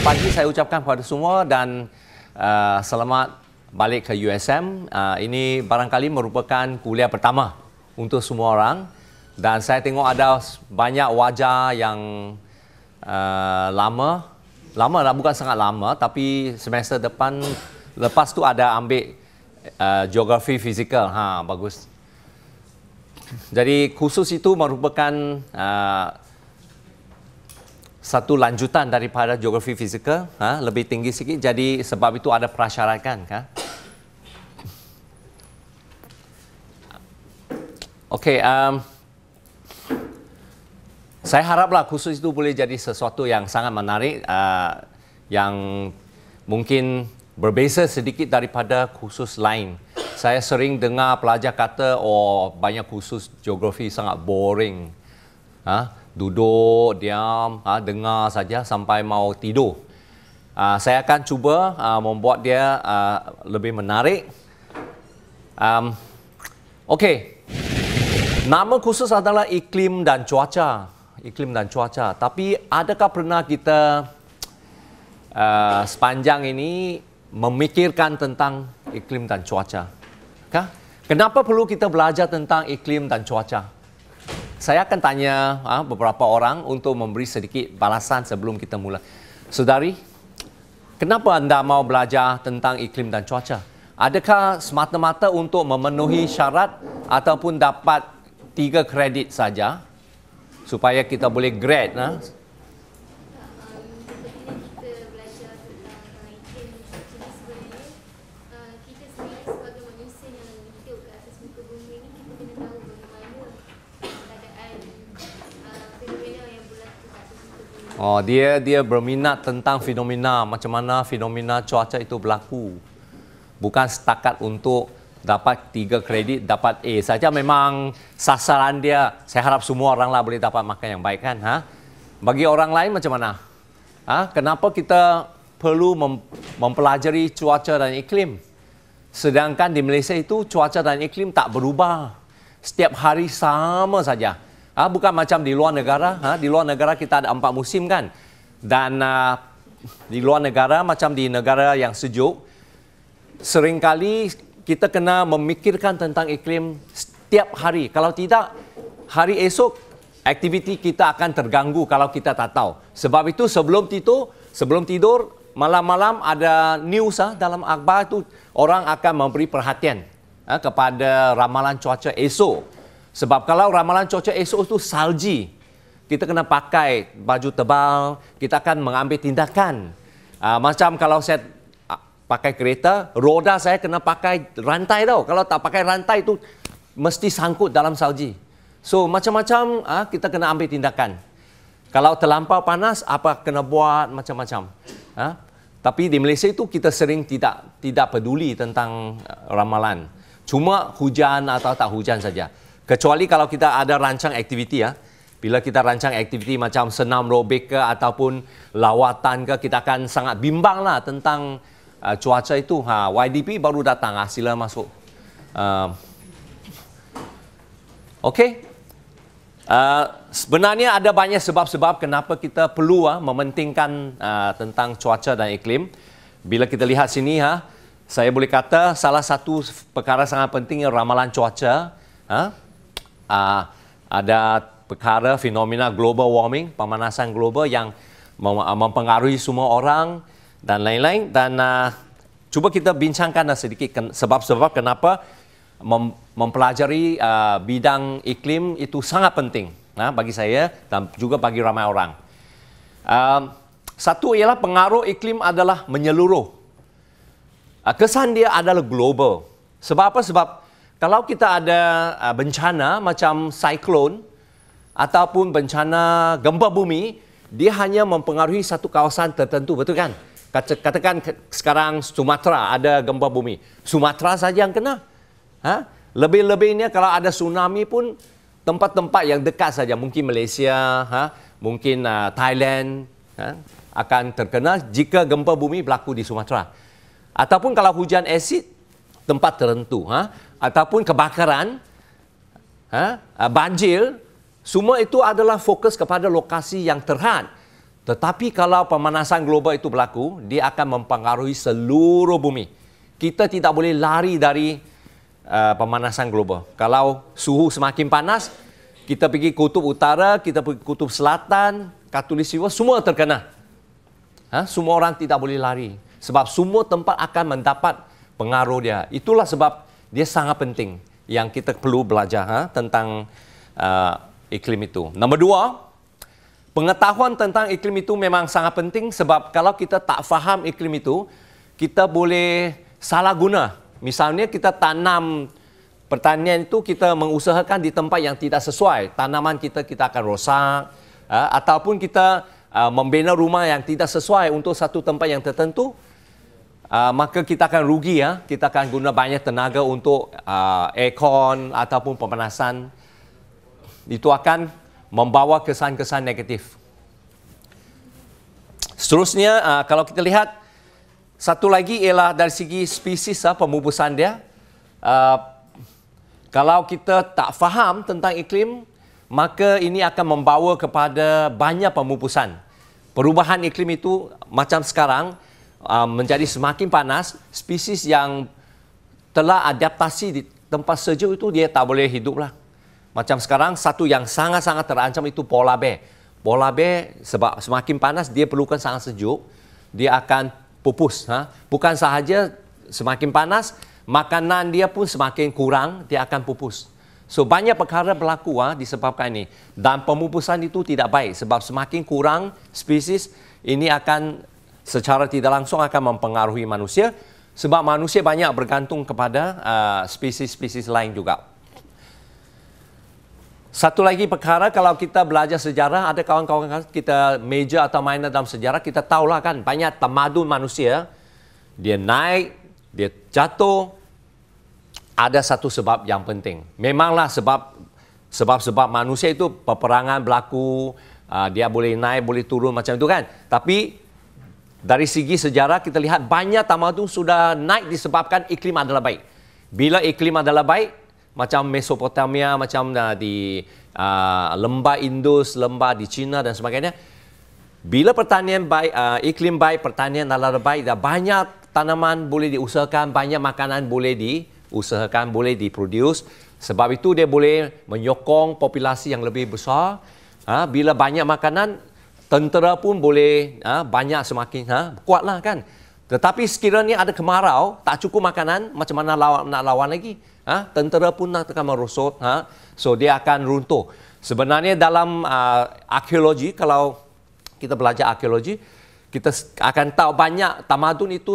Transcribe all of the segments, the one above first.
selamat pagi saya ucapkan kepada semua dan uh, selamat balik ke USM. Uh, ini barangkali merupakan kuliah pertama untuk semua orang dan saya tengok ada banyak wajah yang uh, lama. Lama lah, bukan sangat lama tapi semester depan lepas tu ada ambil uh, geografi fizikal. Ha, bagus. Jadi khusus itu merupakan uh, satu lanjutan daripada geografi fizikal ha? lebih tinggi sikit jadi sebab itu ada prasyaratkan kan ha. Okey um, saya haraplah khusus itu boleh jadi sesuatu yang sangat menarik uh, yang mungkin berbeza sedikit daripada khusus lain. Saya sering dengar pelajar kata oh banyak khusus geografi sangat boring. Ha? duduk diam ha, dengar saja sampai mau tidur ha, saya akan cuba ha, membuat dia ha, lebih menarik um, okey nama khusus adalah iklim dan cuaca iklim dan cuaca tapi adakah pernah kita uh, sepanjang ini memikirkan tentang iklim dan cuaca kah kenapa perlu kita belajar tentang iklim dan cuaca saya akan tanya ha, beberapa orang untuk memberi sedikit balasan sebelum kita mula. Saudari, kenapa anda mau belajar tentang iklim dan cuaca? Adakah semata-mata untuk memenuhi syarat ataupun dapat tiga kredit saja supaya kita boleh grade? Ha? Oh, dia dia berminat tentang fenomena macam mana fenomena cuaca itu berlaku. Bukan setakat untuk dapat tiga kredit dapat A saja memang sasaran dia saya harap semua oranglah boleh dapat makan yang baik kan ha bagi orang lain macam mana ha kenapa kita perlu mem- mempelajari cuaca dan iklim sedangkan di Malaysia itu cuaca dan iklim tak berubah setiap hari sama saja Ha, bukan macam di luar negara. Ha, di luar negara kita ada empat musim kan. Dan uh, di luar negara macam di negara yang sejuk, seringkali kita kena memikirkan tentang iklim setiap hari. Kalau tidak, hari esok aktiviti kita akan terganggu kalau kita tak tahu. Sebab itu sebelum tidur, sebelum tidur malam-malam ada news ha, dalam akhbar tu orang akan memberi perhatian ha, kepada ramalan cuaca esok. Sebab kalau ramalan cuaca esok itu salji, kita kena pakai baju tebal, kita akan mengambil tindakan. Uh, macam kalau saya ah, pakai kereta, roda saya kena pakai rantai tau. Kalau tak pakai rantai itu mesti sangkut dalam salji. So macam-macam uh, kita kena ambil tindakan. Kalau terlampau panas, apa kena buat macam-macam. Uh, tapi di Malaysia itu kita sering tidak tidak peduli tentang ramalan. Cuma hujan atau tak hujan saja. Kecuali kalau kita ada rancang aktiviti ya. Bila kita rancang aktiviti macam senam robek ke ataupun lawatan ke, kita akan sangat bimbang lah tentang uh, cuaca itu. Ha, YDP baru datang, ha, sila masuk. Uh, um, Okey. Uh, sebenarnya ada banyak sebab-sebab kenapa kita perlu uh, mementingkan uh, tentang cuaca dan iklim. Bila kita lihat sini, ha, saya boleh kata salah satu perkara sangat penting ialah ramalan cuaca. Ha, uh, ada perkara fenomena global warming, pemanasan global yang mem- ah, mempengaruhi semua orang dan lain-lain. Dan uh, cuba kita bincangkan lah sedikit ken- sebab-sebab kenapa mem- mempelajari uh, bidang iklim itu sangat penting nah, bagi saya dan juga bagi ramai orang. Um, satu ialah pengaruh iklim adalah menyeluruh. Kesan dia adalah global. Sebab apa? Sebab kalau kita ada uh, bencana macam siklon ataupun bencana gempa bumi, dia hanya mempengaruhi satu kawasan tertentu, betul kan? Katakan sekarang Sumatera ada gempa bumi, Sumatera saja yang kena. Ha? Lebih-lebihnya kalau ada tsunami pun tempat-tempat yang dekat saja, mungkin Malaysia, ha? mungkin uh, Thailand ha? akan terkena jika gempa bumi berlaku di Sumatera. Ataupun kalau hujan acid tempat tertentu. Ha? ataupun kebakaran, ha, ah, banjir, semua itu adalah fokus kepada lokasi yang terhad. Tetapi kalau pemanasan global itu berlaku, dia akan mempengaruhi seluruh bumi. Kita tidak boleh lari dari uh, pemanasan global. Kalau suhu semakin panas, kita pergi kutub utara, kita pergi kutub selatan, katulistiwa, semua terkena. Ha? Semua orang tidak boleh lari. Sebab semua tempat akan mendapat pengaruh dia. Itulah sebab dia sangat penting yang kita perlu belajar ha, tentang uh, iklim itu. Nombor dua, pengetahuan tentang iklim itu memang sangat penting sebab kalau kita tak faham iklim itu, kita boleh salah guna. Misalnya kita tanam pertanian itu, kita mengusahakan di tempat yang tidak sesuai. Tanaman kita, kita akan rosak. Uh, ataupun kita uh, membina rumah yang tidak sesuai untuk satu tempat yang tertentu, Ah, maka kita akan rugi ya. Kita akan guna banyak tenaga untuk uh, aircon ataupun pemanasan. Itu akan membawa kesan-kesan negatif. Seterusnya, uh, kalau kita lihat, satu lagi ialah dari segi spesies uh, pemubusan dia. Uh, kalau kita tak faham tentang iklim, maka ini akan membawa kepada banyak pemupusan. Perubahan iklim itu macam sekarang, uh, menjadi semakin panas, spesies yang telah adaptasi di tempat sejuk itu dia tak boleh hidup lah. Macam sekarang satu yang sangat-sangat terancam itu pola bear. Pola bear sebab semakin panas dia perlukan sangat sejuk, dia akan pupus. Ha? Bukan sahaja semakin panas, makanan dia pun semakin kurang, dia akan pupus. So banyak perkara berlaku ha, disebabkan ini. Dan pemupusan itu tidak baik sebab semakin kurang spesies ini akan secara tidak langsung akan mempengaruhi manusia sebab manusia banyak bergantung kepada uh, spesies-spesies uh, lain juga. Satu lagi perkara kalau kita belajar sejarah ada kawan-kawan kita major atau minor dalam sejarah kita tahulah kan banyak temadun manusia dia naik dia jatuh ada satu sebab yang penting. Memanglah sebab sebab-sebab manusia itu peperangan berlaku, uh, dia boleh naik, boleh turun macam itu kan. Tapi dari segi sejarah kita lihat banyak tamadun sudah naik disebabkan iklim adalah baik. Bila iklim adalah baik, macam Mesopotamia, macam uh, di uh, lembah Indus, lembah di China dan sebagainya. Bila pertanian baik, uh, iklim baik, pertanian adalah baik, dah banyak tanaman boleh diusahakan, banyak makanan boleh diusahakan, boleh diproduce. Sebab itu dia boleh menyokong populasi yang lebih besar. Ha, bila banyak makanan, tentera pun boleh ha, banyak semakin ha, kuatlah kan. Tetapi sekiranya ada kemarau, tak cukup makanan, macam mana lawan, nak lawan lagi? Ha? Tentera pun nak akan merosot. Ha? So, dia akan runtuh. Sebenarnya dalam uh, arkeologi, kalau kita belajar arkeologi, kita akan tahu banyak tamadun itu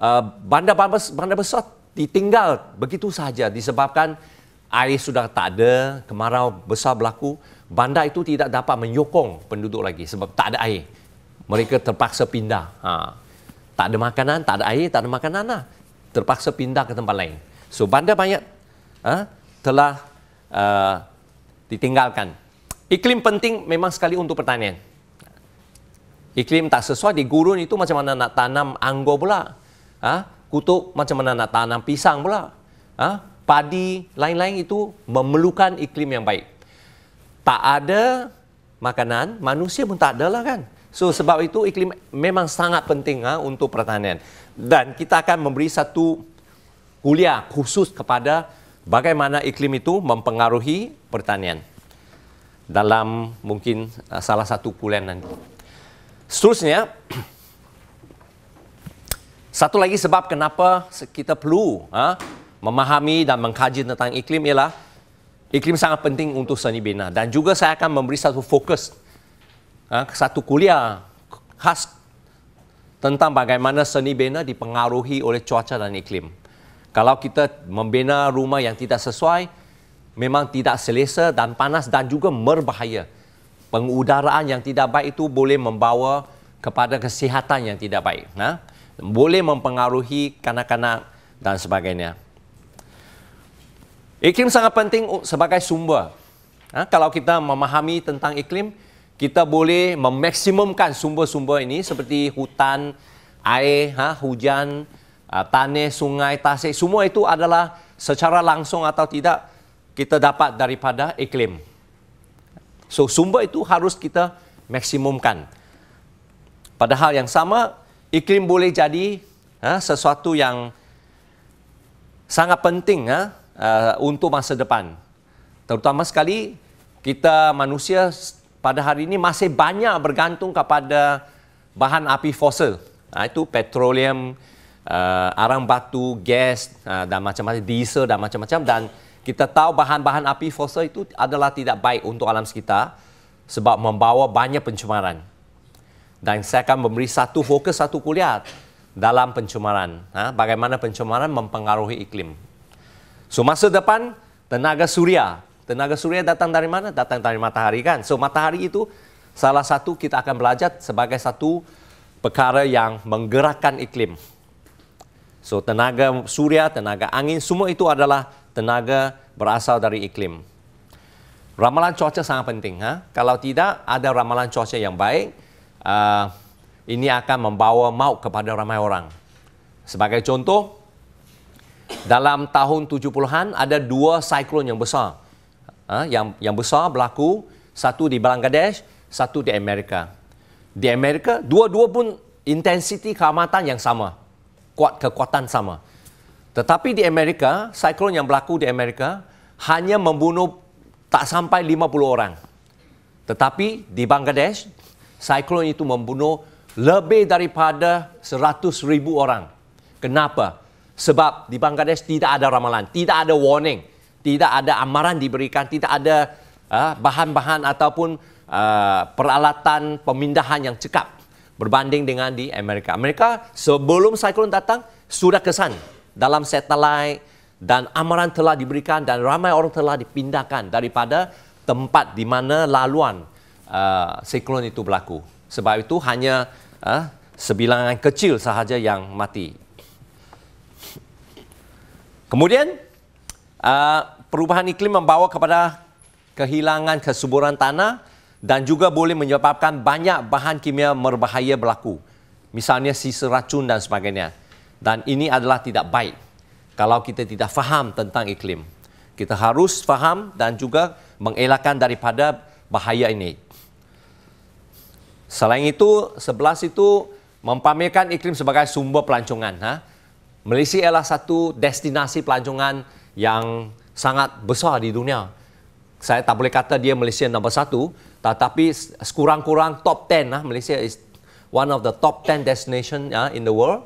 uh, ah, bandar, bandar besar ditinggal begitu saja disebabkan air sudah tak ada, kemarau besar berlaku, bandar itu tidak dapat menyokong penduduk lagi sebab tak ada air. Mereka terpaksa pindah. Ha. Tak ada makanan, tak ada air, tak ada makanan lah. Terpaksa pindah ke tempat lain. So bandar banyak ha, telah uh, ditinggalkan. Iklim penting memang sekali untuk pertanian. Iklim tak sesuai di gurun itu macam mana nak tanam anggur pula. Ha? Kutub macam mana nak tanam pisang pula. Ha? padi, lain-lain itu memerlukan iklim yang baik. Tak ada makanan, manusia pun tak ada lah kan. So sebab itu iklim memang sangat penting ha, untuk pertanian. Dan kita akan memberi satu kuliah khusus kepada bagaimana iklim itu mempengaruhi pertanian. Dalam mungkin ah, salah satu kuliah nanti. Seterusnya, satu lagi sebab kenapa kita perlu ha, memahami dan mengkaji tentang iklim ialah iklim sangat penting untuk seni bina dan juga saya akan memberi satu fokus ha, satu kuliah khas tentang bagaimana seni bina dipengaruhi oleh cuaca dan iklim. Kalau kita membina rumah yang tidak sesuai, memang tidak selesa dan panas dan juga berbahaya. Pengudaraan yang tidak baik itu boleh membawa kepada kesihatan yang tidak baik. Nah ha? Boleh mempengaruhi kanak-kanak dan sebagainya. Iklim sangat penting sebagai sumber. Ha, kalau kita memahami tentang iklim, kita boleh memaksimumkan sumber-sumber ini seperti hutan, air, ha, hujan, uh, tanah, sungai, tasik. Semua itu adalah secara langsung atau tidak kita dapat daripada iklim. So sumber itu harus kita maksimumkan. Padahal yang sama, iklim boleh jadi ha, sesuatu yang sangat penting. Ha, uh, untuk masa depan. Terutama sekali kita manusia pada hari ini masih banyak bergantung kepada bahan api fosil. Uh, itu petroleum, uh, arang batu, gas uh, dan macam-macam diesel dan macam-macam dan kita tahu bahan-bahan api fosil itu adalah tidak baik untuk alam sekitar sebab membawa banyak pencemaran. Dan saya akan memberi satu fokus satu kuliah dalam pencemaran, ha, bagaimana pencemaran mempengaruhi iklim. So masa depan tenaga suria, tenaga suria datang dari mana? Datang dari matahari kan. So matahari itu salah satu kita akan belajar sebagai satu perkara yang menggerakkan iklim. So tenaga suria, tenaga angin semua itu adalah tenaga berasal dari iklim. Ramalan cuaca sangat penting. Ha? Kalau tidak ada ramalan cuaca yang baik, uh, ini akan membawa maut kepada ramai orang. Sebagai contoh, dalam tahun 70-an ada dua siklon yang besar. Ha, yang yang besar berlaku satu di Bangladesh, satu di Amerika. Di Amerika dua-dua pun intensiti keamatan yang sama. Kuat kekuatan sama. Tetapi di Amerika, siklon yang berlaku di Amerika hanya membunuh tak sampai 50 orang. Tetapi di Bangladesh, siklon itu membunuh lebih daripada 100 ribu orang. Kenapa? Kenapa? Sebab di Bangladesh tidak ada ramalan, tidak ada warning, tidak ada amaran diberikan, tidak ada uh, bahan-bahan ataupun uh, peralatan pemindahan yang cekap berbanding dengan di Amerika. Amerika sebelum siklon datang sudah kesan dalam satelit dan amaran telah diberikan dan ramai orang telah dipindahkan daripada tempat di mana laluan uh, siklon itu berlaku. Sebab itu hanya uh, sebilangan kecil sahaja yang mati. Kemudian uh, perubahan iklim membawa kepada kehilangan kesuburan tanah dan juga boleh menyebabkan banyak bahan kimia berbahaya berlaku. Misalnya sisa racun dan sebagainya. Dan ini adalah tidak baik kalau kita tidak faham tentang iklim. Kita harus faham dan juga mengelakkan daripada bahaya ini. Selain itu, sebelas itu mempamerkan iklim sebagai sumber pelancongan. Ha? Malaysia ialah satu destinasi pelancongan yang sangat besar di dunia. Saya tak boleh kata dia Malaysia nombor satu, tetapi sekurang-kurang top 10 lah. Malaysia is one of the top 10 destination ya, in the world.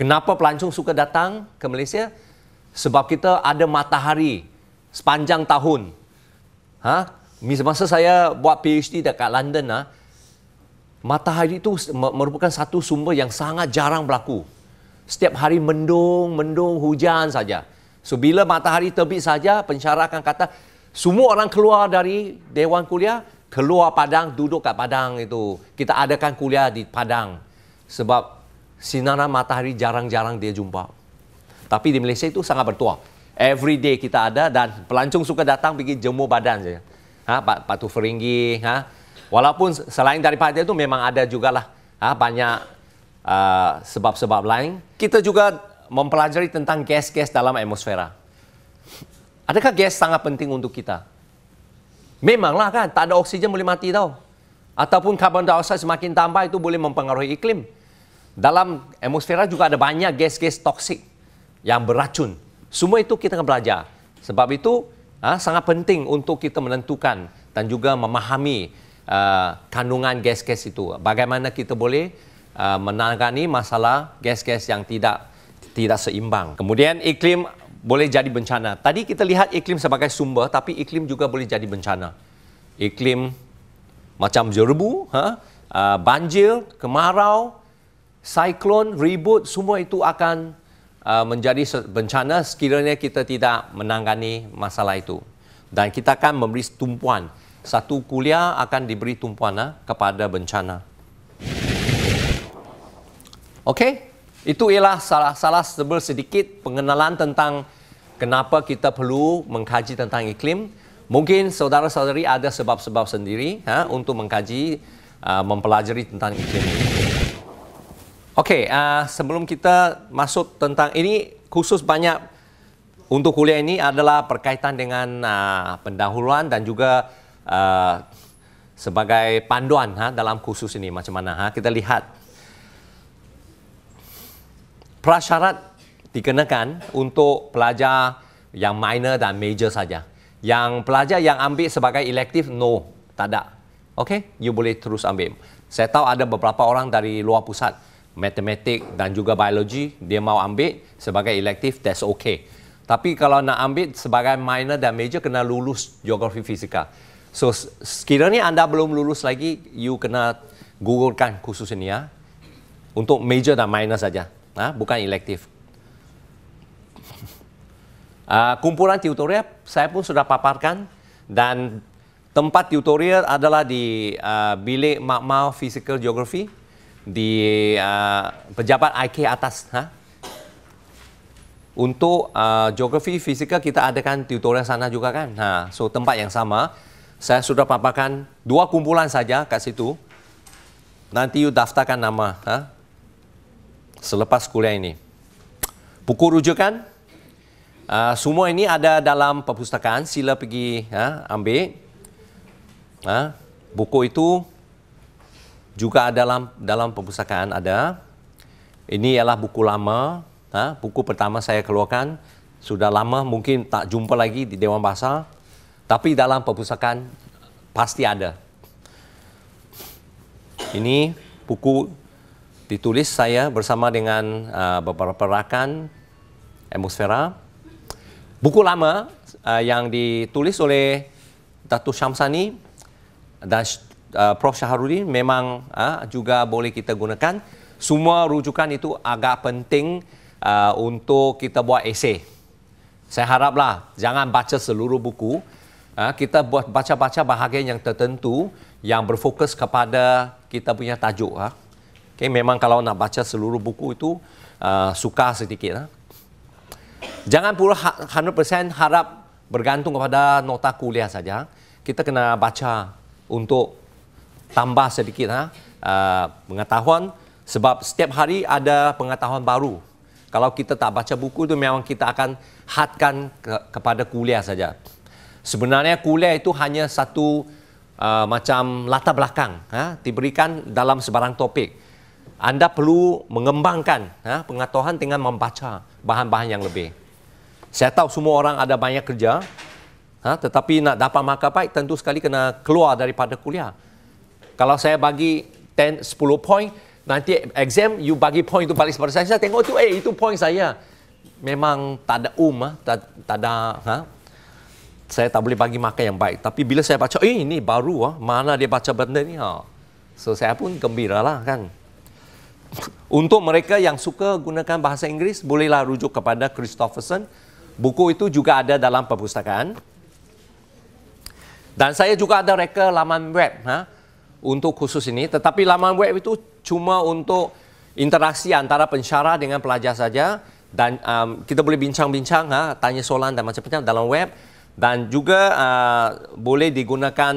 Kenapa pelancong suka datang ke Malaysia? Sebab kita ada matahari sepanjang tahun. Ha? Masa saya buat PhD dekat London, lah, matahari itu merupakan satu sumber yang sangat jarang berlaku setiap hari mendung, mendung, hujan saja. So bila matahari terbit saja, pensyarah akan kata, semua orang keluar dari dewan kuliah, keluar padang, duduk kat padang itu. Kita adakan kuliah di padang. Sebab sinaran matahari jarang-jarang dia jumpa. Tapi di Malaysia itu sangat bertuah. Every day kita ada dan pelancong suka datang pergi jemur badan saja. Ha, Pak, Pak Tufringgi, ha. Walaupun selain daripada itu memang ada jugalah ha, banyak Ah, sebab-sebab uh, lain. Kita juga mempelajari tentang gas-gas dalam atmosfera. Adakah gas sangat penting untuk kita? Memanglah kan, tak ada oksigen boleh mati tau. Ataupun karbon dioksida semakin tambah itu boleh mempengaruhi iklim. Dalam atmosfera juga ada banyak gas-gas toksik yang beracun. Semua itu kita akan belajar. Sebab itu uh, sangat penting untuk kita menentukan dan juga memahami uh, kandungan gas-gas itu. Bagaimana kita boleh Ah, menangani masalah gas-gas yang tidak tidak seimbang. Kemudian iklim boleh jadi bencana. Tadi kita lihat iklim sebagai sumber, tapi iklim juga boleh jadi bencana. Iklim macam jerbu, ha? uh, banjir, kemarau, siklon, ribut, semua itu akan uh, menjadi bencana sekiranya kita tidak menangani masalah itu. Dan kita akan memberi tumpuan. Satu kuliah akan diberi tumpuan ha? kepada bencana. Okey, itu ialah salah-salah sebel sedikit pengenalan tentang kenapa kita perlu mengkaji tentang iklim. Mungkin saudara-saudari ada sebab-sebab sendiri ha, untuk mengkaji, uh, mempelajari tentang iklim. Okey, uh, sebelum kita masuk tentang ini, khusus banyak untuk kuliah ini adalah berkaitan dengan uh, pendahuluan dan juga uh, sebagai panduan ha, dalam khusus ini macam mana. Ha. Kita lihat prasyarat dikenakan untuk pelajar yang minor dan major saja. Yang pelajar yang ambil sebagai elektif no, tak ada. Okay, you boleh terus ambil. Saya tahu ada beberapa orang dari luar pusat, matematik dan juga biologi, dia mau ambil sebagai elektif that's okay. Tapi kalau nak ambil sebagai minor dan major, kena lulus geografi fizika. So, sekiranya anda belum lulus lagi, you kena gugurkan khusus ini ya. Untuk major dan minor saja ha? bukan elektif. Uh, ah, kumpulan tutorial saya pun sudah paparkan dan tempat tutorial adalah di uh, bilik makmal physical geography di uh, pejabat IK atas. Ha? Untuk uh, geografi fizikal kita adakan tutorial sana juga kan. Ha, so tempat yang sama saya sudah paparkan dua kumpulan saja kat situ. Nanti you daftarkan nama, ha? selepas kuliah ini. Buku rujukan uh, ah, semua ini ada dalam perpustakaan. Sila pergi uh, ambil. Uh, buku itu juga ada dalam dalam perpustakaan ada. Ini ialah buku lama. Uh, buku pertama saya keluarkan sudah lama mungkin tak jumpa lagi di Dewan Bahasa. Tapi dalam perpustakaan pasti ada. Ini buku ditulis saya bersama dengan uh, beberapa rakan atmosfera. Buku lama uh, yang ditulis oleh Datu Syamsani dan uh, Prof Syaharudin memang uh, juga boleh kita gunakan. Semua rujukan itu agak penting uh, untuk kita buat esei. Saya haraplah jangan baca seluruh buku. Uh, kita buat baca-baca bahagian yang tertentu yang berfokus kepada kita punya tajuk. Uh. Okay, memang kalau nak baca seluruh buku itu uh, suka sedikit. Ha? Jangan pula 100% ha, harap bergantung kepada nota kuliah saja. Kita kena baca untuk tambah sedikit ha? uh, pengetahuan sebab setiap hari ada pengetahuan baru. Kalau kita tak baca buku itu memang kita akan hadkan ke- kepada kuliah saja. Sebenarnya kuliah itu hanya satu uh, macam latar belakang. Ha? Diberikan dalam sebarang topik anda perlu mengembangkan ha, pengetahuan dengan membaca bahan-bahan yang lebih. Saya tahu semua orang ada banyak kerja, ha, tetapi nak dapat markah baik tentu sekali kena keluar daripada kuliah. Kalau saya bagi 10, 10 poin, nanti exam you bagi point itu balik kepada saya, saya tengok itu, eh itu point saya. Memang tak ada um, ha, tak, tak ada... Ha, saya tak boleh bagi makan yang baik. Tapi bila saya baca, eh ini baru, ha, mana dia baca benda ni. Ha. So saya pun gembira lah kan. Untuk mereka yang suka gunakan bahasa Inggeris, bolehlah rujuk kepada Christopherson. Buku itu juga ada dalam perpustakaan. Dan saya juga ada reka laman web ha, untuk khusus ini. Tetapi laman web itu cuma untuk interaksi antara pensyarah dengan pelajar saja. Dan um, kita boleh bincang-bincang, ha, tanya soalan dan macam-macam dalam web. Dan juga uh, boleh digunakan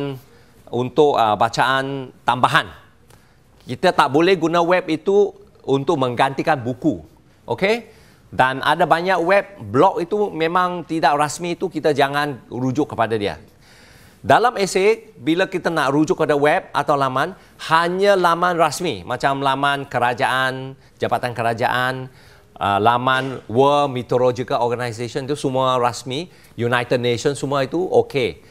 untuk uh, bacaan tambahan kita tak boleh guna web itu untuk menggantikan buku. Okey? Dan ada banyak web, blog itu memang tidak rasmi itu kita jangan rujuk kepada dia. Dalam esei, bila kita nak rujuk kepada web atau laman, hanya laman rasmi macam laman kerajaan, jabatan kerajaan, uh, laman World Meteorological Organization itu semua rasmi, United Nations semua itu okey.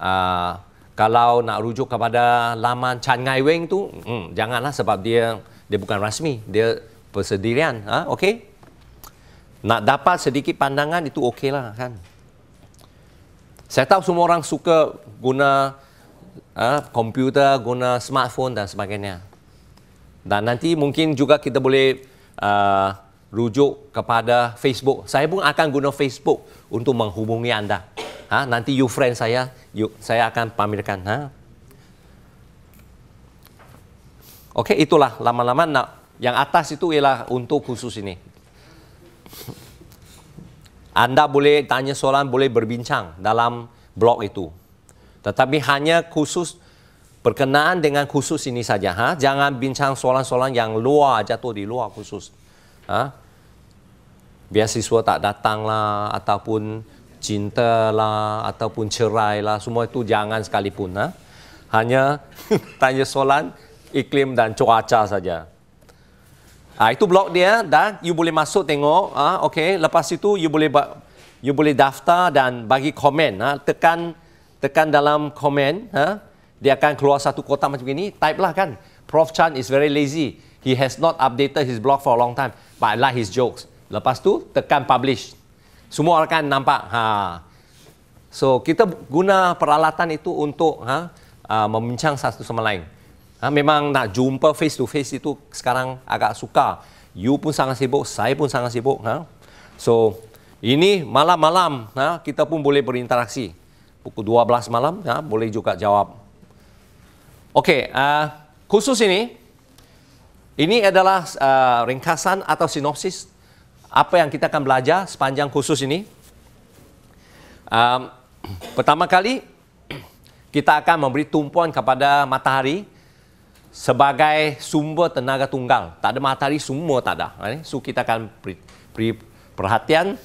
Uh, kalau nak rujuk kepada laman Chan Ngai Weng tu hmm, janganlah sebab dia dia bukan rasmi dia persendirian ha? okey nak dapat sedikit pandangan itu okeylah kan saya tahu semua orang suka guna ha, komputer, guna smartphone dan sebagainya. Dan nanti mungkin juga kita boleh uh, rujuk kepada Facebook. Saya pun akan guna Facebook untuk menghubungi anda. Ha, nanti you friend saya Yuk, saya akan pamirkan. Ha? Oke, okay, itulah lama-lama nak yang atas itu ialah untuk khusus ini. Anda boleh tanya soalan, boleh berbincang dalam blog itu. Tetapi hanya khusus berkenaan dengan khusus ini saja. Ha? Jangan bincang soalan-soalan yang luar, jatuh di luar khusus. Ha? Biasiswa tak datang lah ataupun cinta lah ataupun cerai lah semua itu jangan sekalipun ha? hanya tanya soalan iklim dan cuaca saja ha, itu blog dia dan you boleh masuk tengok ah ha? okey lepas itu you boleh you boleh daftar dan bagi komen ha? tekan tekan dalam komen ha? dia akan keluar satu kota macam ini type lah kan prof chan is very lazy he has not updated his blog for a long time but i like his jokes lepas tu tekan publish semua orang kan nampak. Ha. So kita guna peralatan itu untuk ha, uh, membincang satu sama lain. Ha, memang nak jumpa face to face itu sekarang agak suka. You pun sangat sibuk, saya pun sangat sibuk. Ha. So ini malam-malam ha, kita pun boleh berinteraksi. Pukul 12 malam ha, boleh juga jawab. Okay, uh, khusus ini, ini adalah uh, ringkasan atau sinopsis apa yang kita akan belajar sepanjang khusus ini. Um, pertama kali, kita akan memberi tumpuan kepada matahari sebagai sumber tenaga tunggal. Tak ada matahari, semua tak ada. Ha, so, kita akan beri, perhatian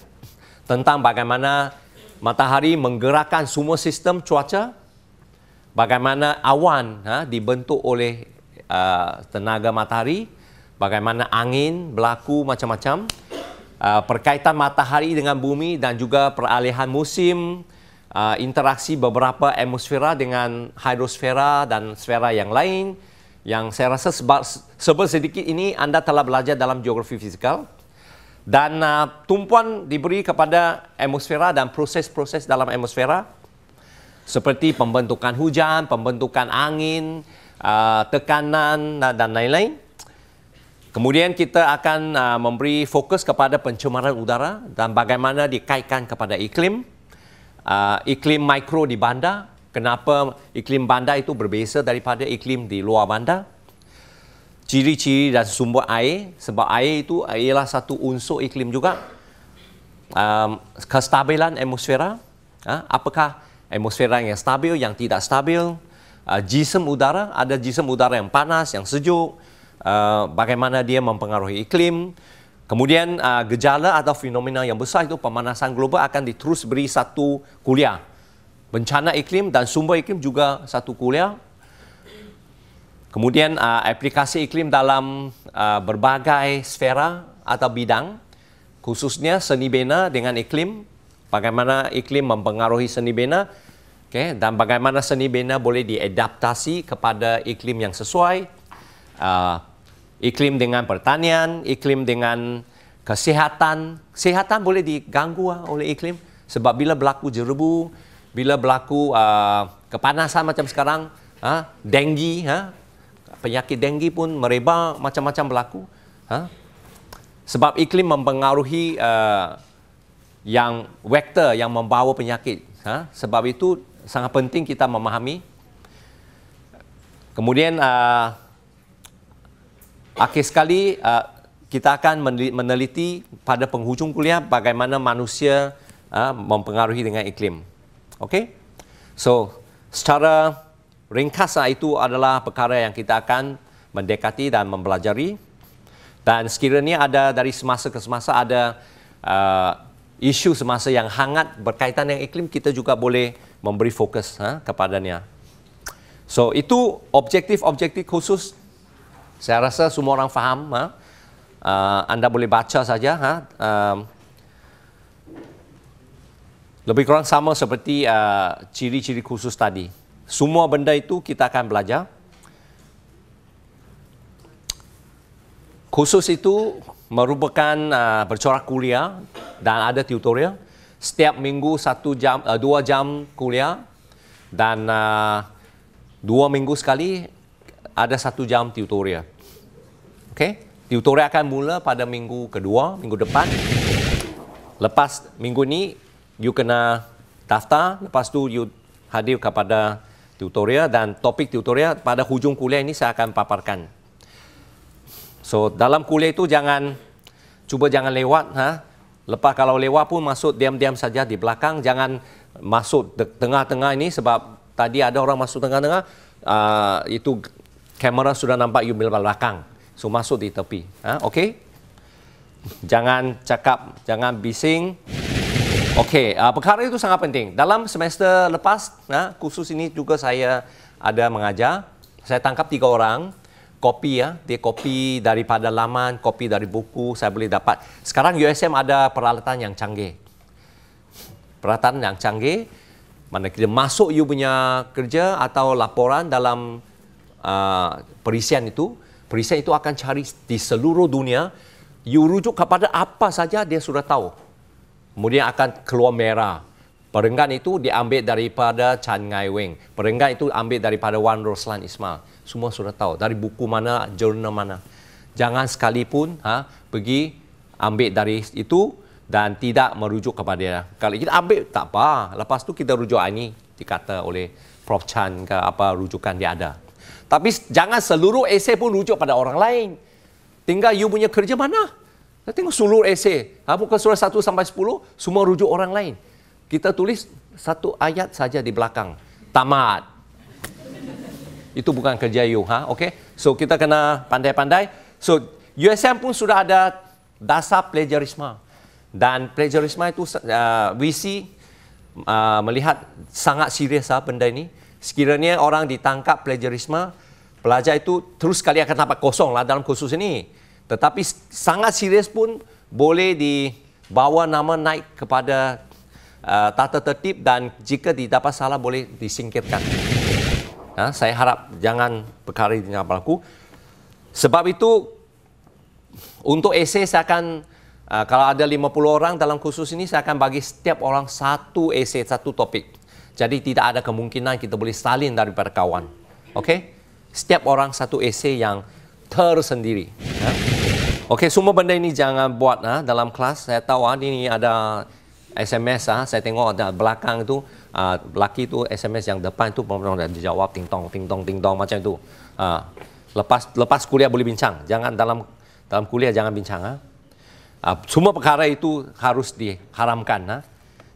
tentang bagaimana matahari menggerakkan semua sistem cuaca, bagaimana awan ha, dibentuk oleh uh, tenaga matahari, bagaimana angin berlaku macam-macam. Ah, perkaitan matahari dengan bumi dan juga peralihan musim, uh, interaksi beberapa atmosfera dengan hidrosfera dan sfera yang lain yang saya rasa sebab, sebab sedikit ini anda telah belajar dalam geografi fizikal dan uh, tumpuan diberi kepada atmosfera dan proses-proses dalam atmosfera seperti pembentukan hujan, pembentukan angin, uh, tekanan dan lain-lain. Kemudian kita akan uh, memberi fokus kepada pencemaran udara dan bagaimana dikaitkan kepada iklim. Uh, iklim mikro di bandar, kenapa iklim bandar itu berbeza daripada iklim di luar bandar. Ciri-ciri dan sumber air, sebab air itu ialah satu unsur iklim juga. Um, kestabilan atmosfera, uh, apakah atmosfera yang stabil, yang tidak stabil. Uh, jisim udara, ada jisim udara yang panas, yang sejuk. Ah, bagaimana dia mempengaruhi iklim. Kemudian uh, gejala atau fenomena yang besar itu pemanasan global akan diterus beri satu kuliah. Bencana iklim dan sumber iklim juga satu kuliah. Kemudian uh, aplikasi iklim dalam uh, berbagai sfera atau bidang, khususnya seni bina dengan iklim, bagaimana iklim mempengaruhi seni bina, okay, dan bagaimana seni bina boleh diadaptasi kepada iklim yang sesuai, uh, iklim dengan pertanian, iklim dengan kesihatan. Kesihatan boleh diganggu ah oleh iklim sebab bila berlaku jerebu, bila berlaku uh, kepanasan macam sekarang, uh, ah, denggi, uh, penyakit denggi pun merebak macam-macam berlaku. Uh. Sebab iklim mempengaruhi uh, yang vektor yang membawa penyakit. Uh. Sebab itu sangat penting kita memahami. Kemudian uh, Akhir sekali uh, kita akan meneliti pada penghujung kuliah bagaimana manusia uh, mempengaruhi dengan iklim. Okay? So, secara ringkas itu adalah perkara yang kita akan mendekati dan mempelajari. Dan sekiranya ada dari semasa ke semasa ada uh, isu semasa yang hangat berkaitan dengan iklim, kita juga boleh memberi fokus ha, kepadanya. So, itu objektif-objektif khusus saya rasa semua orang faham. Ha? Uh, anda boleh baca saja. Ha? Uh, lebih kurang sama seperti uh, ciri-ciri khusus tadi. Semua benda itu kita akan belajar. Khusus itu merupakan uh, bercorak kuliah dan ada tutorial. Setiap minggu satu jam, uh, dua jam kuliah dan uh, dua minggu sekali ada satu jam tutorial. Okay, tutorial akan mula pada minggu kedua, minggu depan. Lepas minggu ni, you kena daftar. Lepas tu, you hadir kepada tutorial dan topik tutorial pada hujung kuliah ini saya akan paparkan. So, dalam kuliah itu jangan cuba jangan lewat. Ha? Lepas kalau lewat pun masuk diam-diam saja di belakang. Jangan masuk tengah-tengah ini sebab tadi ada orang masuk tengah-tengah. Uh, itu kamera sudah nampak you belakang. So masuk di tepi. Ha, okay. Jangan cakap, jangan bising. Okey, uh, ah, perkara itu sangat penting. Dalam semester lepas, uh, khusus ini juga saya ada mengajar. Saya tangkap tiga orang, kopi ya, uh, dia kopi daripada laman, kopi dari buku, saya boleh dapat. Sekarang USM ada peralatan yang canggih. Peralatan yang canggih, mana kita masuk you punya kerja atau laporan dalam uh, perisian itu, perisai itu akan cari di seluruh dunia. You rujuk kepada apa saja dia sudah tahu. Kemudian akan keluar merah. Perenggan itu diambil daripada Chan Ngai Weng. Perenggan itu ambil daripada Wan Roslan Ismail. Semua sudah tahu. Dari buku mana, jurnal mana. Jangan sekalipun ha, pergi ambil dari itu dan tidak merujuk kepada dia. Kalau kita ambil, tak apa. Lepas tu kita rujuk ah, ini dikata oleh Prof. Chan ke apa rujukan dia ada. Tapi jangan seluruh esei pun rujuk pada orang lain. Tinggal you punya kerja mana? Saya tengok seluruh esei. Ha, bukan surah 1 sampai 10, semua rujuk orang lain. Kita tulis satu ayat saja di belakang. Tamat. Itu bukan kerja you. Ha? Okay? So kita kena pandai-pandai. So USM pun sudah ada dasar plagiarisma Dan plagiarisma itu uh, we see uh, melihat sangat serius ha, benda ini sekiranya orang ditangkap plagiarisme, pelajar itu terus sekali akan tampak kosong lah dalam kursus ini. Tetapi sangat serius pun boleh dibawa nama naik kepada uh, tata tertib dan jika didapat salah boleh disingkirkan. Ha, saya harap jangan perkara ini berlaku. Sebab itu, untuk esei saya akan, uh, kalau ada 50 orang dalam kursus ini, saya akan bagi setiap orang satu esei, satu topik. Jadi tidak ada kemungkinan kita boleh salin daripada kawan. Okey? Setiap orang satu esei yang tersendiri. Ha? Okey, semua benda ini jangan buat ha, dalam kelas. Saya tahu ha, ini ada SMS. Ha. Saya tengok ada belakang itu. Uh, ha, laki itu SMS yang depan itu pemerintah dah dijawab ting tong, ting tong, ting tong macam itu. Ha. lepas lepas kuliah boleh bincang. Jangan dalam dalam kuliah jangan bincang. Ha. Uh, semua perkara itu harus diharamkan. Ha.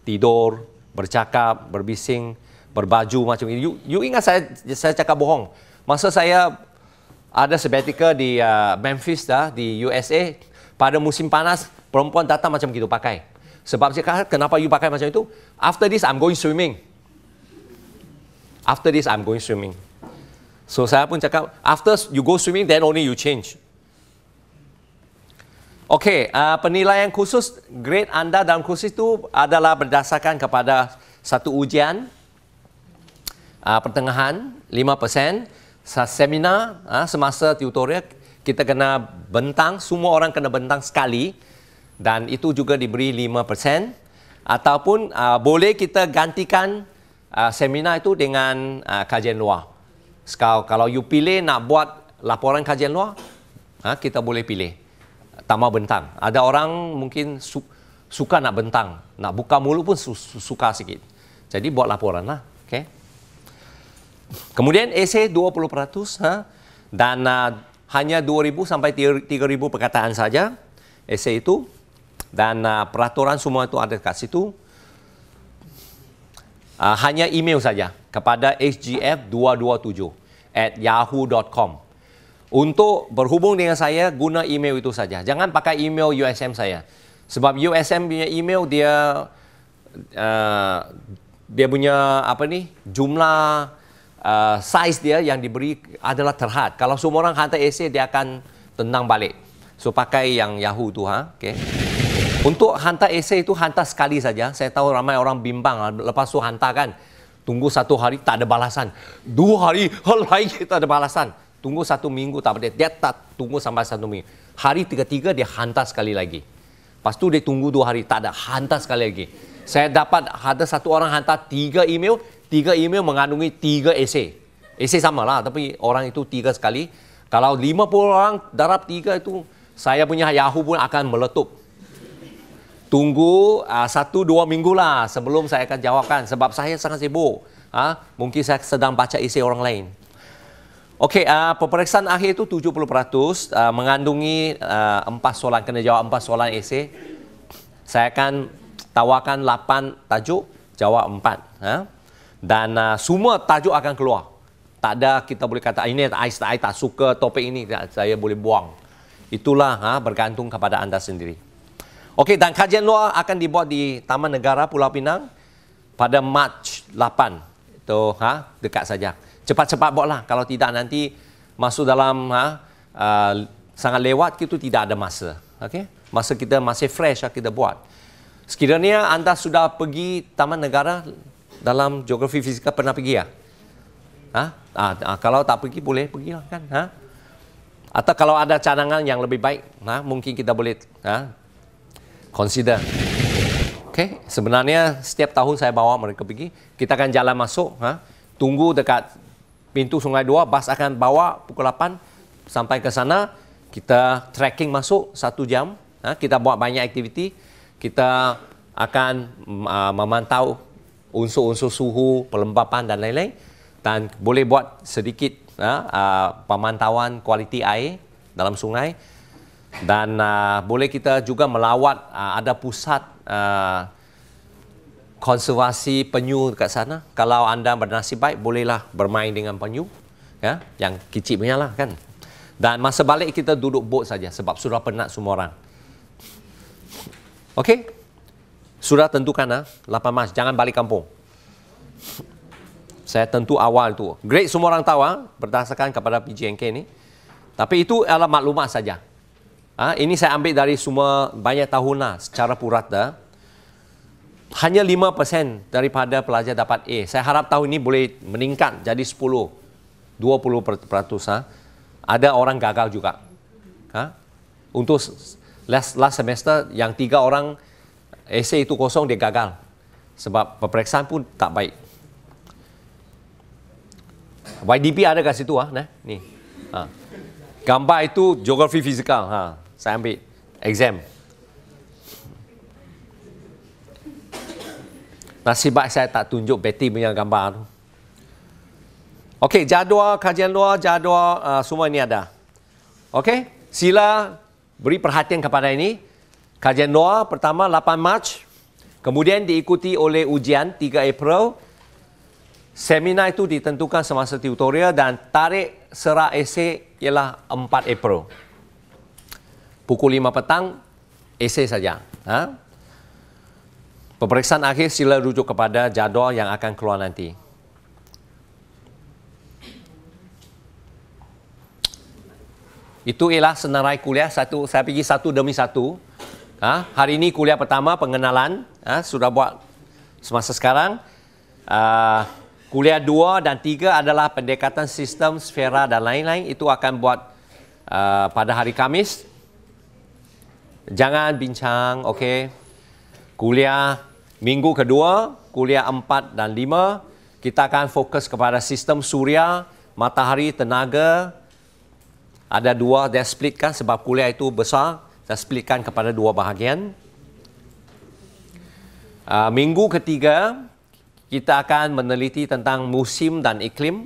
Tidur, bercakap, berbising, berbaju macam ini. You, you ingat saya saya cakap bohong? Masa saya ada sabbatical di uh, Memphis dah di USA pada musim panas perempuan datang macam gitu pakai. Sebab saya kata kenapa you pakai macam itu? After this I'm going swimming. After this I'm going swimming. So saya pun cakap after you go swimming then only you change. Okey, uh, penilaian khusus grade anda dalam kursus itu adalah berdasarkan kepada satu ujian uh, pertengahan 5%, seminar uh, semasa tutorial kita kena bentang, semua orang kena bentang sekali dan itu juga diberi 5% ataupun uh, boleh kita gantikan uh, seminar itu dengan uh, kajian luar. Sekarang, kalau you pilih nak buat laporan kajian luar, uh, kita boleh pilih tak mahu bentang. Ada orang mungkin su- suka nak bentang, nak buka mulut pun su- su- suka sikit. Jadi buat laporan lah. Okay. Kemudian esay 20% ha? dan uh, hanya 2,000 sampai 3,000 perkataan saja esay itu dan uh, peraturan semua itu ada dekat situ. Uh, hanya email saja kepada hgf227 at yahoo.com untuk berhubung dengan saya guna email itu saja. Jangan pakai email USM saya. Sebab USM punya email dia uh, dia punya apa ni? jumlah uh, size dia yang diberi adalah terhad. Kalau semua orang hantar AC dia akan tenang balik. So pakai yang Yahoo tu ha, okey. Untuk hantar AC itu hantar sekali saja. Saya tahu ramai orang bimbang ah, lepas tu hantar kan. Tunggu satu hari tak ada balasan. Dua hari lagi tak ada balasan. Tunggu satu minggu tak apa. Dia tak tunggu sampai satu minggu. Hari ketiga dia hantar sekali lagi. Lepas tu dia tunggu dua hari. Tak ada. Hantar sekali lagi. Saya dapat ada satu orang hantar tiga email. Tiga email mengandungi tiga esay. Esay sama lah. Tapi orang itu tiga sekali. Kalau lima puluh orang darab tiga itu, saya punya Yahoo pun akan meletup. Tunggu uh, satu dua minggu lah sebelum saya akan jawabkan. Sebab saya sangat sibuk. Ha? Mungkin saya sedang baca esay orang lain. Okey, uh, peperiksaan akhir itu 70% uh, mengandungi uh, empat soalan kena jawab empat soalan esei. Saya akan tawarkan lapan tajuk, jawab empat. ha? Dan uh, semua tajuk akan keluar. Tak ada kita boleh kata ini I, I tak suka topik ini, saya boleh buang. Itulah ha, bergantung kepada anda sendiri. Okey, dan kajian luar akan dibuat di Taman Negara Pulau Pinang pada Mac 8. Itu ha, dekat saja cepat-cepat lah. kalau tidak nanti masuk dalam ha, uh, sangat lewat kita tidak ada masa okey masa kita masih fresh lah kita buat sekiranya anda sudah pergi taman negara dalam geografi fizikal pernah pergi ya ha? ha, ha kalau tak pergi boleh pergi lah kan ha? atau kalau ada cadangan yang lebih baik ha, mungkin kita boleh ha, consider Okay. Sebenarnya setiap tahun saya bawa mereka pergi, kita akan jalan masuk, ha? tunggu dekat pintu Sungai Dua, bas akan bawa pukul 8 sampai ke sana. Kita trekking masuk satu jam. Ha, kita buat banyak aktiviti. Kita akan uh, memantau unsur-unsur suhu, pelembapan dan lain-lain. Dan boleh buat sedikit uh, uh, pemantauan kualiti air dalam sungai. Dan uh, boleh kita juga melawat uh, ada pusat uh, konservasi penyu dekat sana. Kalau anda bernasib baik, bolehlah bermain dengan penyu. Ya, yang kecil punya lah kan. Dan masa balik kita duduk bot saja sebab sudah penat semua orang. Okey? Sudah tentukan lah, 8 Mac, jangan balik kampung. Saya tentu awal tu. Great semua orang tahu ha? berdasarkan kepada PGNK ni. Tapi itu adalah maklumat saja. Ha? Ini saya ambil dari semua banyak tahun lah secara purata hanya 5% daripada pelajar dapat A. Saya harap tahun ini boleh meningkat jadi 10, 20%. Ha? Ada orang gagal juga. Ha? Untuk last, last semester, yang tiga orang esay itu kosong, dia gagal. Sebab peperiksaan pun tak baik. YDP ada kat situ. Ha? Ha. Gambar itu geografi fizikal. Ha. Saya ambil Exam. Nasib baik saya tak tunjuk Betty punya gambar tu. Okey, jadual kajian luar, jadual uh, semua ini ada. Okey, sila beri perhatian kepada ini. Kajian luar pertama 8 Mac, kemudian diikuti oleh ujian 3 April. Seminar itu ditentukan semasa tutorial dan tarik serah esei ialah 4 April. Pukul 5 petang, esei saja. Haa? Pemeriksaan akhir sila rujuk kepada jadual yang akan keluar nanti. Itu ialah senarai kuliah satu saya pergi satu demi satu. Ha, hari ini kuliah pertama pengenalan ha, sudah buat semasa sekarang. Uh, kuliah dua dan tiga adalah pendekatan sistem sfera dan lain-lain itu akan buat uh, pada hari Kamis. Jangan bincang, okay? Kuliah Minggu kedua, kuliah empat dan lima kita akan fokus kepada sistem suria, matahari, tenaga. Ada dua, dia splitkan sebab kuliah itu besar. Saya splitkan kepada dua bahagian. Uh, minggu ketiga, kita akan meneliti tentang musim dan iklim.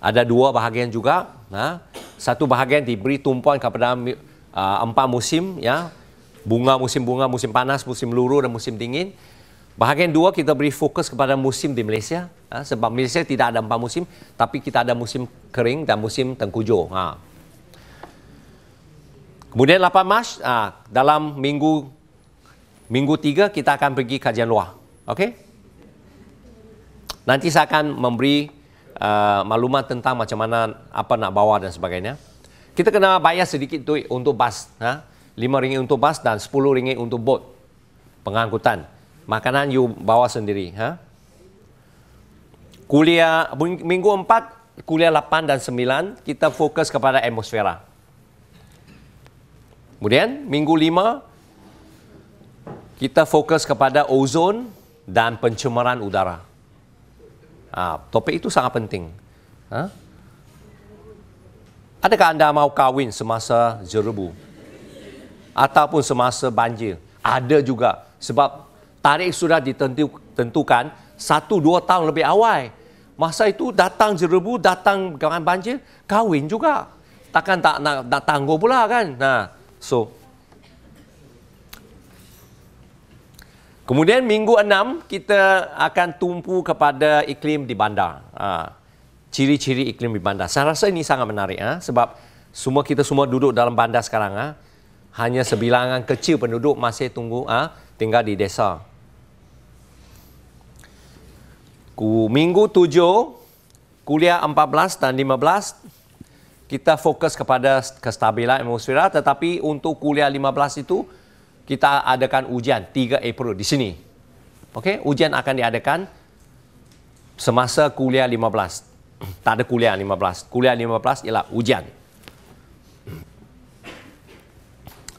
Ada dua bahagian juga. Ha? Satu bahagian diberi tumpuan kepada uh, empat musim. Ya bunga musim bunga musim panas musim luruh dan musim dingin bahagian dua kita beri fokus kepada musim di Malaysia ha, sebab Malaysia tidak ada empat musim tapi kita ada musim kering dan musim tengkujo. ha. kemudian 8 Mac ha, dalam minggu minggu tiga kita akan pergi kajian luar okay? nanti saya akan memberi Uh, maklumat tentang macam mana apa nak bawa dan sebagainya. Kita kena bayar sedikit tu untuk bas. Ha? RM5 untuk bas dan RM10 untuk bot pengangkutan. Makanan you bawa sendiri. Ha? Kuliah minggu 4, kuliah 8 dan 9, kita fokus kepada atmosfera. Kemudian minggu 5, kita fokus kepada ozon dan pencemaran udara. Ha, topik itu sangat penting. Ha? Adakah anda mau kahwin semasa jerubu? ataupun semasa banjir. Ada juga sebab tarikh sudah ditentukan satu dua tahun lebih awal. Masa itu datang jerebu, datang dengan banjir, kahwin juga. Takkan tak nak, nak tangguh pula kan? Nah, so. Kemudian minggu enam, kita akan tumpu kepada iklim di bandar. Ha. Ciri-ciri iklim di bandar. Saya rasa ini sangat menarik. Ha? Sebab semua kita semua duduk dalam bandar sekarang. Ha? hanya sebilangan kecil penduduk masih tunggu ha, tinggal di desa. Ku minggu tujuh, kuliah empat belas dan lima belas kita fokus kepada kestabilan atmosfera tetapi untuk kuliah lima belas itu kita adakan ujian tiga April di sini. Okey, ujian akan diadakan semasa kuliah lima belas. Tak ada kuliah lima belas, Kuliah lima belas ialah ujian.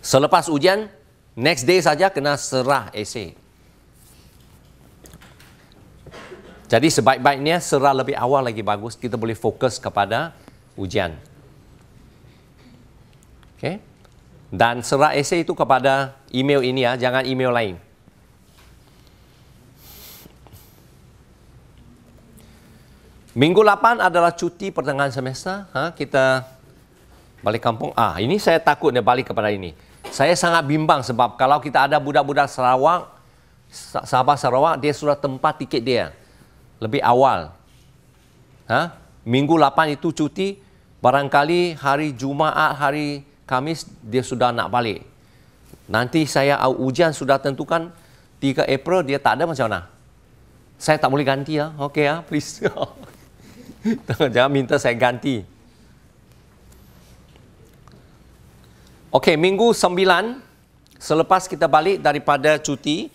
Selepas ujian, next day saja kena serah esei. Jadi sebaik-baiknya serah lebih awal lagi bagus. Kita boleh fokus kepada ujian. Okay. Dan serah esei itu kepada email ini ya, jangan email lain. Minggu 8 adalah cuti pertengahan semester. Ha, kita balik kampung. Ah, ini saya takut dia balik kepada ini saya sangat bimbang sebab kalau kita ada budak-budak Sarawak, Sabah Sarawak, dia sudah tempat tiket dia lebih awal. Ha? Minggu 8 itu cuti, barangkali hari Jumaat, hari Kamis, dia sudah nak balik. Nanti saya ujian sudah tentukan 3 April, dia tak ada macam mana. Saya tak boleh ganti ya, okey ya, please. Jangan minta saya ganti. Okey, minggu sembilan selepas kita balik daripada cuti,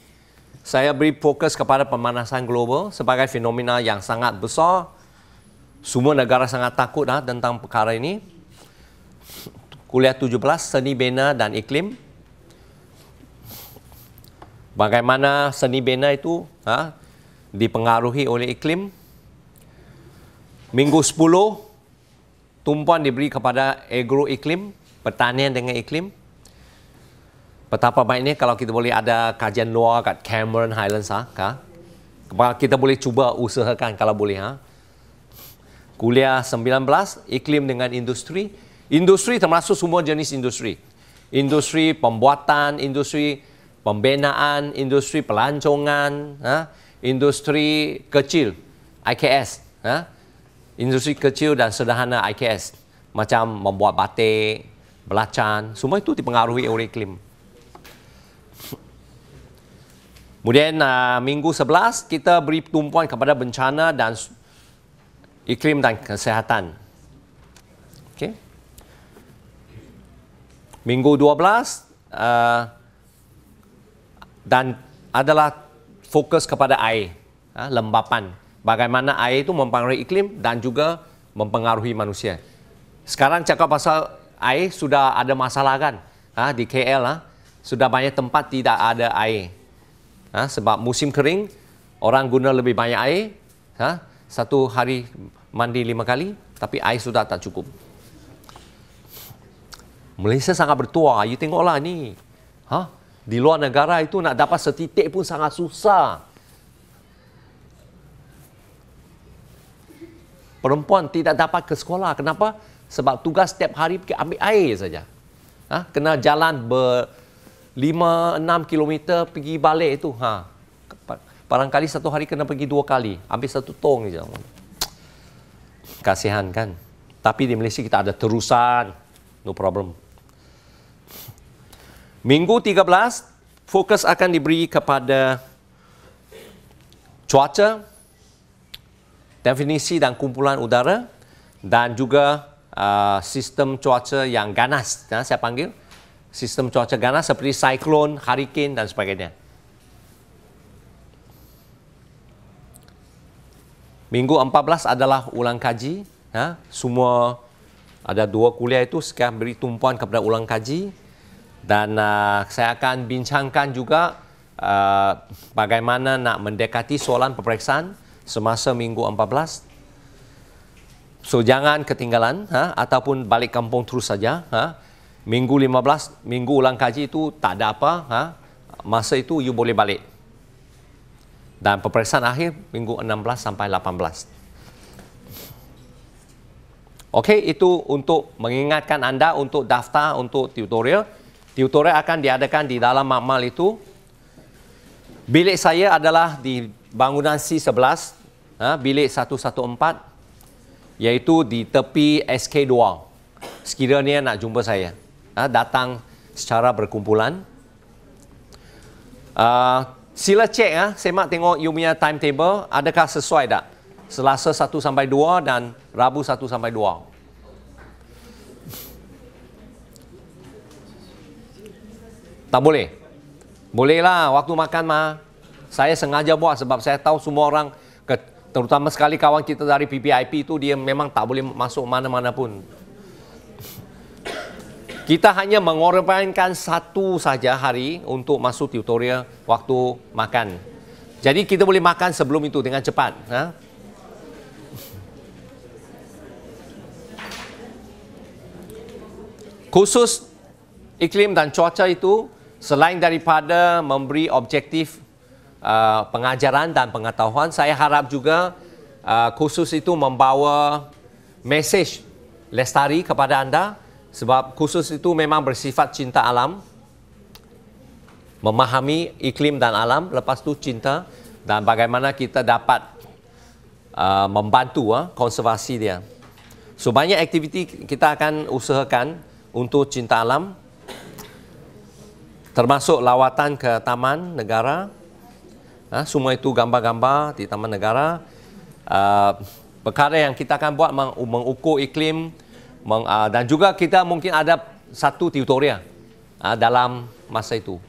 saya beri fokus kepada pemanasan global sebagai fenomena yang sangat besar. Semua negara sangat takut dah tentang perkara ini. Kuliah 17 Seni Bina dan Iklim. Bagaimana seni bina itu ha, dipengaruhi oleh iklim? Minggu 10 tumpuan diberi kepada agro iklim pertanian dengan iklim. Betapa baiknya kalau kita boleh ada kajian luar kat Cameron Highlands ah, ha? Kak. Kita boleh cuba usahakan kalau boleh ha. Kuliah 19 iklim dengan industri. Industri termasuk semua jenis industri. Industri pembuatan, industri pembinaan, industri pelancongan, ha? industri kecil, IKS, ha? industri kecil dan sederhana IKS macam membuat batik, belacan, semua itu dipengaruhi oleh iklim. Kemudian uh, minggu 11 kita beri tumpuan kepada bencana dan iklim dan kesihatan. Okey. Minggu 12 uh, dan adalah fokus kepada air, uh, lembapan. Bagaimana air itu mempengaruhi iklim dan juga mempengaruhi manusia. Sekarang cakap pasal air sudah ada masalah kan ah di KL ah ha, sudah banyak tempat tidak ada air ah sebab musim kering orang guna lebih banyak air ah satu hari mandi lima kali tapi air sudah tak cukup Malaysia sangat bertuah you tengoklah ni ha di luar negara itu nak dapat setitik pun sangat susah perempuan tidak dapat ke sekolah kenapa sebab tugas setiap hari pergi ambil air saja. Ha? Kena jalan ber 5-6 kilometer pergi balik itu. Ha. Barangkali satu hari kena pergi dua kali. Ambil satu tong saja. Kasihan kan? Tapi di Malaysia kita ada terusan. No problem. Minggu 13, fokus akan diberi kepada cuaca, definisi dan kumpulan udara dan juga uh, sistem cuaca yang ganas, ya, saya panggil sistem cuaca ganas seperti siklon, hurricane dan sebagainya. Minggu 14 adalah ulang kaji, ya, semua ada dua kuliah itu sekarang beri tumpuan kepada ulang kaji dan uh, saya akan bincangkan juga uh, bagaimana nak mendekati soalan peperiksaan semasa minggu So jangan ketinggalan ha? ataupun balik kampung terus saja. Ha? Minggu 15, minggu ulang kaji itu tak ada apa. Ha? Masa itu you boleh balik. Dan peperiksaan akhir minggu 16 sampai 18. Okey, itu untuk mengingatkan anda untuk daftar untuk tutorial. Tutorial akan diadakan di dalam makmal itu. Bilik saya adalah di bangunan C11, ha? bilik 114 iaitu di tepi SK2. Sekiranya nak jumpa saya, ha, datang secara berkumpulan. Uh, sila cek ya, ha, semak tengok you punya timetable, adakah sesuai tak? Selasa 1 sampai 2 dan Rabu 1 sampai 2. Tak boleh? Bolehlah, waktu makan mah. Saya sengaja buat sebab saya tahu semua orang terutama sekali kawan kita dari PPIP itu dia memang tak boleh masuk mana-mana pun. Kita hanya mengorbankan satu saja hari untuk masuk tutorial waktu makan. Jadi kita boleh makan sebelum itu dengan cepat. Ha? Khusus iklim dan cuaca itu selain daripada memberi objektif Ah, pengajaran dan pengetahuan. Saya harap juga uh, ah, kursus itu membawa mesej lestari kepada anda sebab kursus itu memang bersifat cinta alam, memahami iklim dan alam, lepas tu cinta dan bagaimana kita dapat uh, membantu uh, konservasi dia. So banyak aktiviti kita akan usahakan untuk cinta alam termasuk lawatan ke taman negara ha, semua itu gambar-gambar di Taman Negara. Uh, perkara yang kita akan buat meng mengukur iklim meng uh, dan juga kita mungkin ada satu tutorial uh, dalam masa itu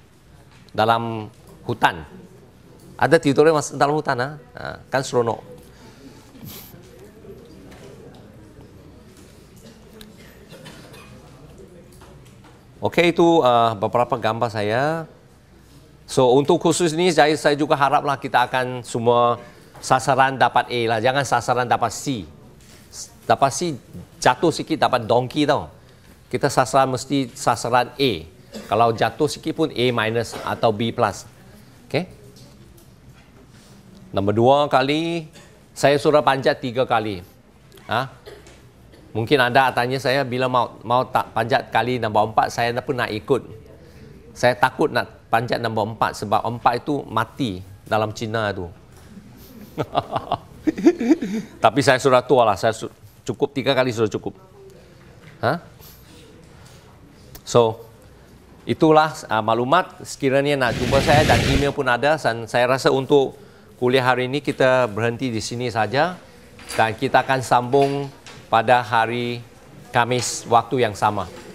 dalam hutan. Ada tutorial masa dalam hutan uh, kan seronok. Okey itu uh, beberapa gambar saya. So untuk khusus ni saya saya juga haraplah kita akan semua sasaran dapat A lah. Jangan sasaran dapat C. Dapat C jatuh sikit dapat donkey tau. Kita sasaran mesti sasaran A. Kalau jatuh sikit pun A minus atau B plus. Okay. Nombor dua kali saya suruh panjat tiga kali. ha? Mungkin anda tanya saya bila mau mau tak panjat kali nombor empat saya pun nak ikut. Saya takut nak panjat nombor empat sebab empat itu mati dalam Cina tu. Tapi saya sudah tua lah, saya cukup tiga kali sudah cukup. Ha? So, itulah uh, maklumat sekiranya nak jumpa saya dan email pun ada dan saya rasa untuk kuliah hari ini kita berhenti di sini saja dan kita akan sambung pada hari Kamis waktu yang sama.